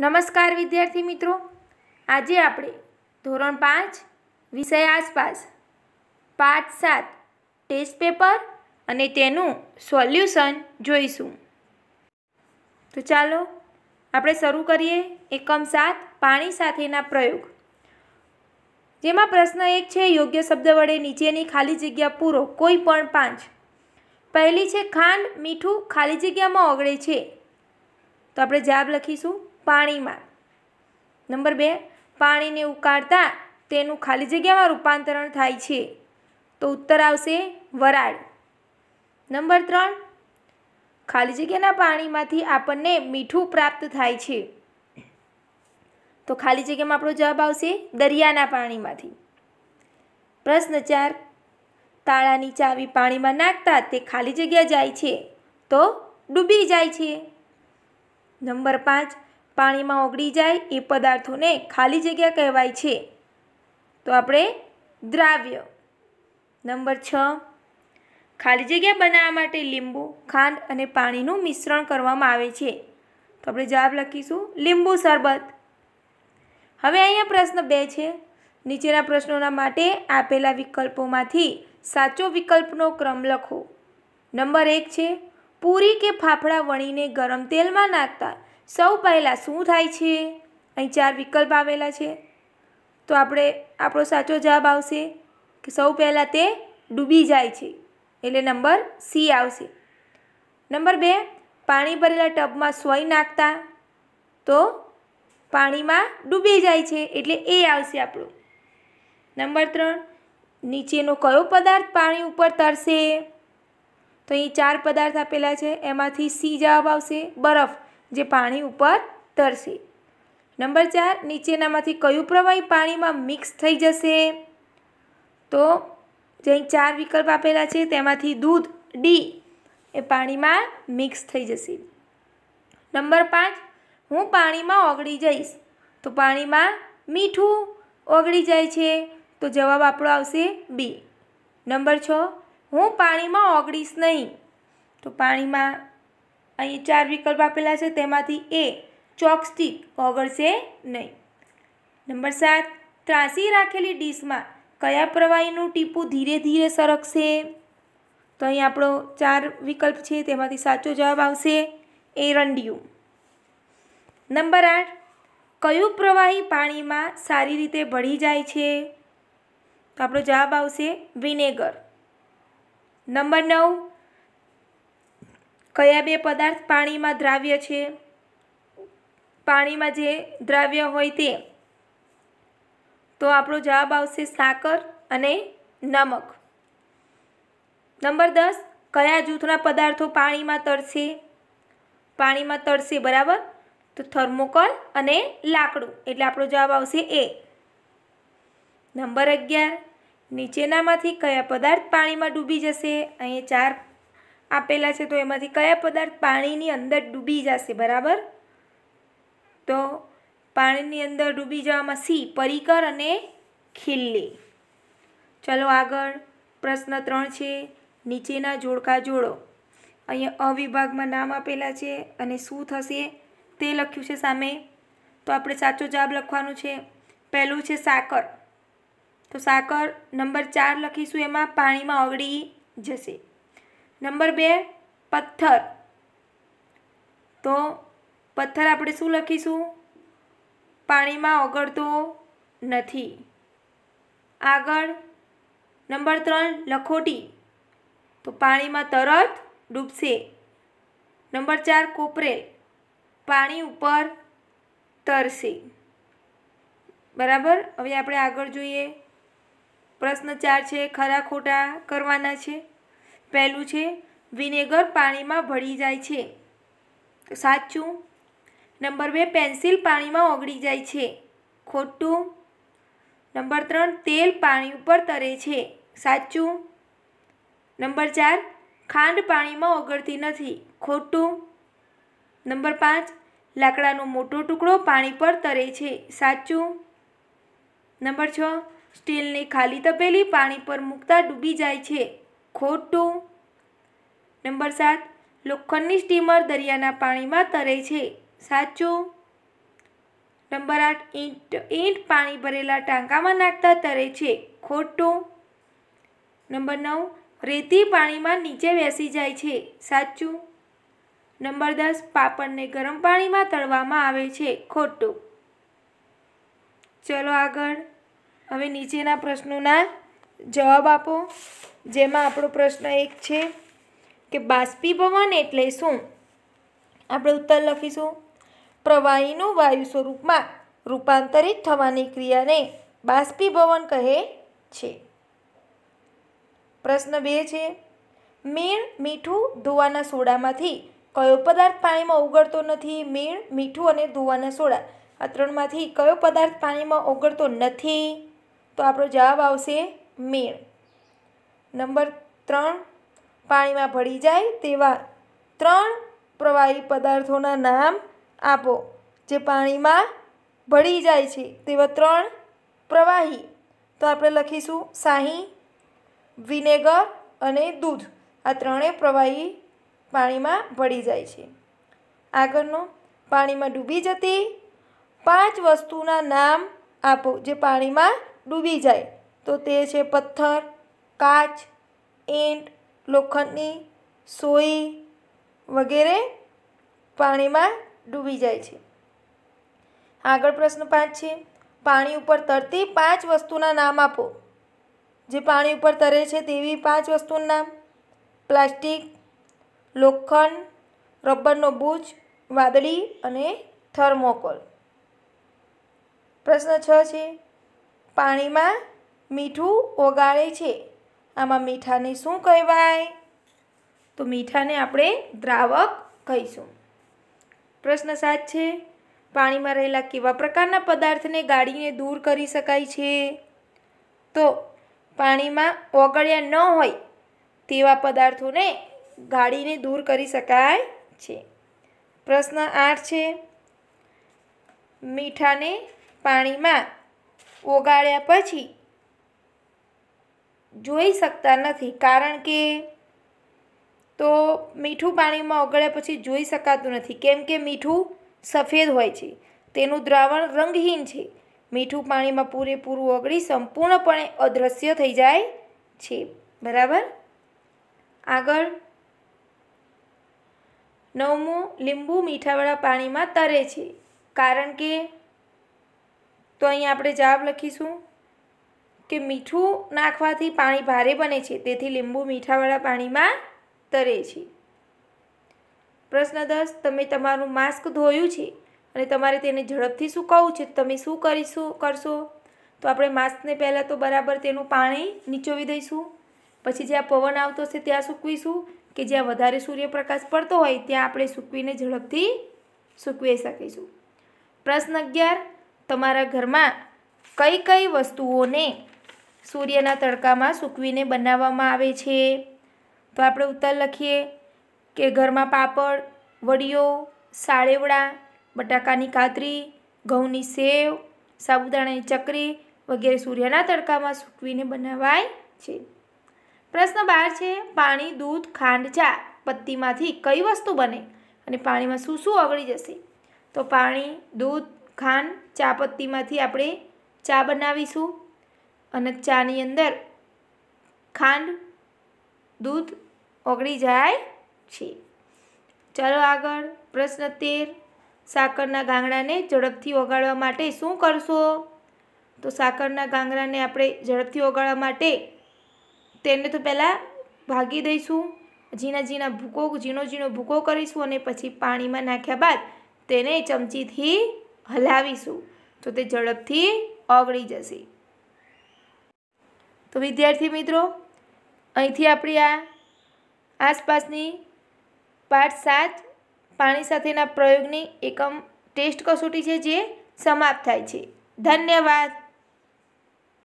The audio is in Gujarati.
નમસ્કાર વિદ્યાર્થી મિત્રો આજે આપણે ધોરણ પાંચ વિષય આસપાસ પાંચ સાત ટેસ્ટ પેપર અને તેનું સોલ્યુશન જોઈશું તો ચાલો આપણે શરૂ કરીએ એકમ સાત પાણી સાથેના પ્રયોગ જેમાં પ્રશ્ન એક છે યોગ્ય શબ્દ વડે નીચેની ખાલી જગ્યા પૂરો કોઈ પણ પાંચ પહેલી છે ખાંડ મીઠું ખાલી જગ્યામાં ઓગળે છે તો આપણે જવાબ લખીશું પાણીમાં નંબર બે પાણીને ઉકાળતા તેનું ખાલી જગ્યામાં રૂપાંતરણ થાય છે તો ઉત્તર આવશે વરાળ નંબર ત્રણ ખાલી જગ્યાના પાણીમાંથી આપણને મીઠું પ્રાપ્ત થાય છે તો ખાલી જગ્યામાં આપણો જવાબ આવશે દરિયાના પાણીમાંથી પ્રશ્ન ચાર તાળાની ચાવી પાણીમાં નાખતા તે ખાલી જગ્યા જાય છે તો ડૂબી જાય છે નંબર પાંચ પાણીમાં ઓગળી જાય એ પદાર્થોને ખાલી જગ્યા કહેવાય છે તો આપણે દ્રાવ્ય નંબર છ ખાલી જગ્યા બનાવવા માટે લીંબુ ખાંડ અને પાણીનું મિશ્રણ કરવામાં આવે છે તો આપણે જવાબ લખીશું લીંબુ શરબત હવે અહીંયા પ્રશ્ન બે છે નીચેના પ્રશ્નોના માટે આપેલા વિકલ્પોમાંથી સાચો વિકલ્પનો ક્રમ લખો નંબર એક છે પૂરી કે ફાફડા વણીને ગરમ તેલમાં નાખતા સૌ પહેલાં શું થાય છે અહીં ચાર વિકલ્પ આવેલા છે તો આપણે આપણો સાચો જવાબ આવશે કે સૌ પહેલાં તે ડૂબી જાય છે એટલે નંબર સી આવશે નંબર બે પાણી ભરેલા ટબમાં સોય નાખતા તો પાણીમાં ડૂબી જાય છે એટલે એ આવશે આપણું નંબર ત્રણ નીચેનો કયો પદાર્થ પાણી ઉપર તરશે તો અહીં ચાર પદાર્થ આપેલા છે એમાંથી સી જવાબ આવશે બરફ જે પાણી ઉપર તરશે નંબર ચાર નીચેનામાંથી કયું પ્રવાહી પાણીમાં મિક્સ થઈ જશે તો જે ચાર વિકલ્પ આપેલા છે તેમાંથી દૂધ ડી એ પાણીમાં મિક્સ થઈ જશે નંબર પાંચ હું પાણીમાં ઓગળી જઈશ તો પાણીમાં મીઠું ઓગળી જાય છે તો જવાબ આપણો આવશે બી નંબર છ હું પાણીમાં ઓગળીશ નહીં તો પાણીમાં અહીં ચાર વિકલ્પ આપેલા છે તેમાંથી એ ચોકસ્ટિક ઓગળશે નહીં નંબર સાત ત્રાસી રાખેલી ડીશમાં કયા પ્રવાહીનું ટીપું ધીરે ધીરે સરકશે તો અહીં આપણો ચાર વિકલ્પ છે તેમાંથી સાચો જવાબ આવશે એરંડિયું નંબર આઠ કયું પ્રવાહી પાણીમાં સારી રીતે ભળી જાય છે તો આપણો જવાબ આવશે વિનેગર નંબર નવ કયા બે પદાર્થ પાણીમાં દ્રાવ્ય છે પાણીમાં જે દ્રાવ્ય હોય તે તો આપણો જવાબ આવશે સાકર અને નમક નંબર દસ કયા જૂથના પદાર્થો પાણીમાં તરશે પાણીમાં તરશે બરાબર તો થર્મોકોલ અને લાકડું એટલે આપણો જવાબ આવશે એ નંબર અગિયાર નીચેનામાંથી કયા પદાર્થ પાણીમાં ડૂબી જશે અહીં ચાર આપેલા છે તો એમાંથી કયા પદાર્થ પાણીની અંદર ડૂબી જશે બરાબર તો પાણીની અંદર ડૂબી જવામાં સી પરિકર અને ખીલ્લી ચલો આગળ પ્રશ્ન ત્રણ છે નીચેના જોડકા જોડો અહીંયા અવિભાગમાં નામ આપેલા છે અને શું થશે તે લખ્યું છે સામે તો આપણે સાચો જવાબ લખવાનું છે પહેલું છે સાકર તો સાકર નંબર ચાર લખીશું એમાં પાણીમાં ઓગળી જશે નંબર બે પથ્થર તો પથ્થર આપણે શું લખીશું પાણીમાં ઓગળતો નથી આગળ નંબર ત્રણ લખોટી તો પાણીમાં તરત ડૂબશે નંબર ચાર કોપરે પાણી ઉપર તરશે બરાબર હવે આપણે આગળ જોઈએ પ્રશ્ન ચાર છે ખરા ખોટા કરવાના છે પહેલું છે વિનેગર પાણીમાં ભળી જાય છે સાચું નંબર બે પેન્સિલ પાણીમાં ઓગળી જાય છે ખોટું નંબર ત્રણ તેલ પાણી ઉપર તરે છે સાચું નંબર ચાર ખાંડ પાણીમાં ઓગળતી નથી ખોટું નંબર પાંચ લાકડાનો મોટો ટુકડો પાણી પર તરે છે સાચું નંબર છ સ્ટીલની ખાલી તપેલી પાણી પર મૂકતા ડૂબી જાય છે ખોટું નંબર સાત લોખંડની સ્ટીમર દરિયાના પાણીમાં તરે છે સાચું નંબર આઠ ઈંટ ઈંટ પાણી ભરેલા ટાંકામાં નાખતા તરે છે ખોટું નંબર નવ રેતી પાણીમાં નીચે બેસી જાય છે સાચું નંબર દસ પાપડને ગરમ પાણીમાં તળવામાં આવે છે ખોટું ચલો આગળ હવે નીચેના પ્રશ્નોના જવાબ આપો જેમાં આપણો પ્રશ્ન એક છે કે બાષ્પીભવન એટલે શું આપણે ઉત્તર લખીશું પ્રવાહીનું વાયુ સ્વરૂપમાં રૂપાંતરિત થવાની ક્રિયાને બાષ્પીભવન કહે છે પ્રશ્ન બે છે મીણ મીઠું ધોવાના સોડામાંથી કયો પદાર્થ પાણીમાં ઓગળતો નથી મીણ મીઠું અને ધોવાના સોડા આ ત્રણમાંથી કયો પદાર્થ પાણીમાં ઓગળતો નથી તો આપણો જવાબ આવશે મીણ નંબર ત્રણ પાણીમાં ભળી જાય તેવા ત્રણ પ્રવાહી પદાર્થોના નામ આપો જે પાણીમાં ભળી જાય છે તેવા ત્રણ પ્રવાહી તો આપણે લખીશું સાહી વિનેગર અને દૂધ આ ત્રણેય પ્રવાહી પાણીમાં ભળી જાય છે આગળનો પાણીમાં ડૂબી જતી પાંચ વસ્તુના નામ આપો જે પાણીમાં ડૂબી જાય તો તે છે પથ્થર કાચ ઈંટ લોખંડની સોઈ વગેરે પાણીમાં ડૂબી જાય છે આગળ પ્રશ્ન પાંચ છે પાણી ઉપર તરતી પાંચ વસ્તુના નામ આપો જે પાણી ઉપર તરે છે તેવી પાંચ વસ્તુનું નામ પ્લાસ્ટિક લોખંડ રબરનો બૂચ વાદળી અને થર્મોકોલ પ્રશ્ન છ છે પાણીમાં મીઠું ઓગાળે છે આમાં મીઠાને શું કહેવાય તો મીઠાને આપણે દ્રાવક કહીશું પ્રશ્ન સાત છે પાણીમાં રહેલા કેવા પ્રકારના પદાર્થને ગાળીને દૂર કરી શકાય છે તો પાણીમાં ઓગળ્યા ન હોય તેવા પદાર્થોને ગાળીને દૂર કરી શકાય છે પ્રશ્ન આઠ છે મીઠાને પાણીમાં ઓગાળ્યા પછી જોઈ શકતા નથી કારણ કે તો મીઠું પાણીમાં ઓગળ્યા પછી જોઈ શકાતું નથી કેમ કે મીઠું સફેદ હોય છે તેનું દ્રાવણ રંગહીન છે મીઠું પાણીમાં પૂરેપૂરું ઓગળી સંપૂર્ણપણે અદૃશ્ય થઈ જાય છે બરાબર આગળ નવમું લીંબુ મીઠાવાળા પાણીમાં તરે છે કારણ કે તો અહીં આપણે જવાબ લખીશું કે મીઠું નાખવાથી પાણી ભારે બને છે તેથી લીંબુ મીઠાવાળા પાણીમાં તરે છે પ્રશ્ન દસ તમે તમારું માસ્ક ધોયું છે અને તમારે તેને ઝડપથી સૂકવવું છે તમે શું કરીશું કરશો તો આપણે માસ્કને પહેલાં તો બરાબર તેનું પાણી નીચોવી દઈશું પછી જ્યાં પવન આવતો હશે ત્યાં સૂકવીશું કે જ્યાં વધારે સૂર્યપ્રકાશ પડતો હોય ત્યાં આપણે સૂકવીને ઝડપથી સૂકવી શકીશું પ્રશ્ન અગિયાર તમારા ઘરમાં કઈ કઈ વસ્તુઓને સૂર્યના તડકામાં સૂકવીને બનાવવામાં આવે છે તો આપણે ઉત્તર લખીએ કે ઘરમાં પાપડ વડીયો સાળેવડા બટાકાની કાતરી ઘઉંની સેવ સાબુદાણાની ચકરી વગેરે સૂર્યના તડકામાં સૂકવીને બનાવાય છે પ્રશ્ન બાર છે પાણી દૂધ ખાંડ ચા પત્તીમાંથી કઈ વસ્તુ બને અને પાણીમાં શું શું ઓગળી જશે તો પાણી દૂધ ખાંડ ચા પત્તીમાંથી આપણે ચા બનાવીશું અને ચાની અંદર ખાંડ દૂધ ઓગળી જાય છે ચાલો આગળ પ્રશ્ન તેર સાકરના ગાંગડાને ઝડપથી ઓગાળવા માટે શું કરશો તો સાકરના ગાંગડાને આપણે ઝડપથી ઓગાળવા માટે તેને તો પહેલાં ભાગી દઈશું ઝીણા ઝીણા ભૂકો ઝીણો ઝીણો ભૂકો કરીશું અને પછી પાણીમાં નાખ્યા બાદ તેને ચમચીથી હલાવીશું તો તે ઝડપથી ઓગળી જશે તો વિદ્યાર્થી મિત્રો અહીંથી આપણી આ આસપાસની પાઠ સાત પાણી સાથેના પ્રયોગની એકમ ટેસ્ટ કસોટી છે જે સમાપ્ત થાય છે ધન્યવાદ